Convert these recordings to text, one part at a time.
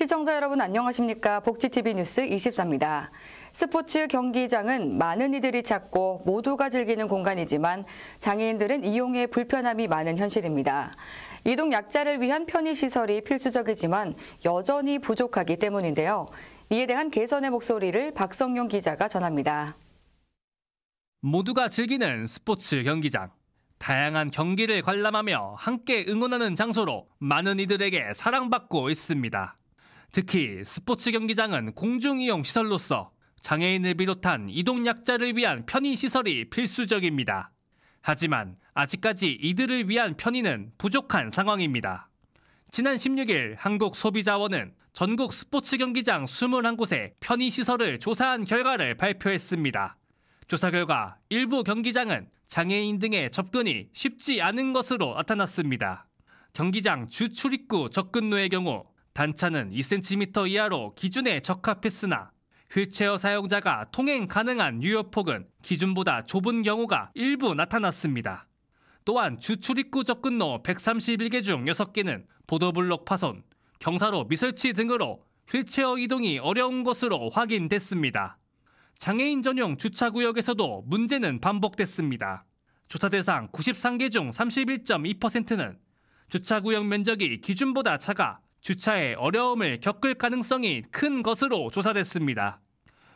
시청자 여러분 안녕하십니까? 복지TV 뉴스 24입니다. 스포츠 경기장은 많은 이들이 찾고 모두가 즐기는 공간이지만 장애인들은 이용에 불편함이 많은 현실입니다. 이동 약자를 위한 편의시설이 필수적이지만 여전히 부족하기 때문인데요. 이에 대한 개선의 목소리를 박성용 기자가 전합니다. 모두가 즐기는 스포츠 경기장. 다양한 경기를 관람하며 함께 응원하는 장소로 많은 이들에게 사랑받고 있습니다. 특히 스포츠 경기장은 공중이용 시설로서 장애인을 비롯한 이동약자를 위한 편의시설이 필수적입니다. 하지만 아직까지 이들을 위한 편의는 부족한 상황입니다. 지난 16일 한국소비자원은 전국 스포츠 경기장 21곳의 편의시설을 조사한 결과를 발표했습니다. 조사 결과 일부 경기장은 장애인 등의 접근이 쉽지 않은 것으로 나타났습니다. 경기장 주 출입구 접근로의 경우 단차는 2cm 이하로 기준에 적합했으나 휠체어 사용자가 통행 가능한 유효폭은 기준보다 좁은 경우가 일부 나타났습니다. 또한 주출입구 접근로 131개 중 6개는 보도블록 파손, 경사로 미설치 등으로 휠체어 이동이 어려운 것으로 확인됐습니다. 장애인 전용 주차구역에서도 문제는 반복됐습니다. 조사 대상 93개 중 31.2%는 주차구역 면적이 기준보다 작아 주차에 어려움을 겪을 가능성이 큰 것으로 조사됐습니다.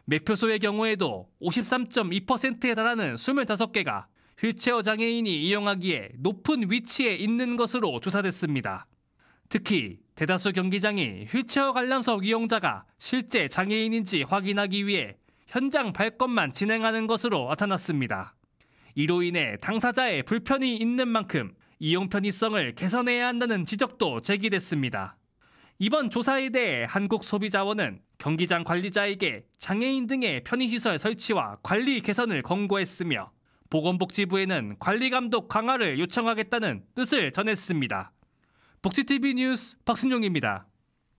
매표소의 경우에도 53.2%에 달하는 25개가 휠체어 장애인이 이용하기에 높은 위치에 있는 것으로 조사됐습니다. 특히 대다수 경기장이 휠체어 관람석 이용자가 실제 장애인인지 확인하기 위해 현장 발권만 진행하는 것으로 나타났습니다. 이로 인해 당사자의 불편이 있는 만큼 이용 편의성을 개선해야 한다는 지적도 제기됐습니다. 이번 조사에 대해 한국소비자원은 경기장 관리자에게 장애인 등의 편의시설 설치와 관리 개선을 권고했으며 보건복지부에는 관리감독 강화를 요청하겠다는 뜻을 전했습니다. 복지TV 뉴스 박순용입니다.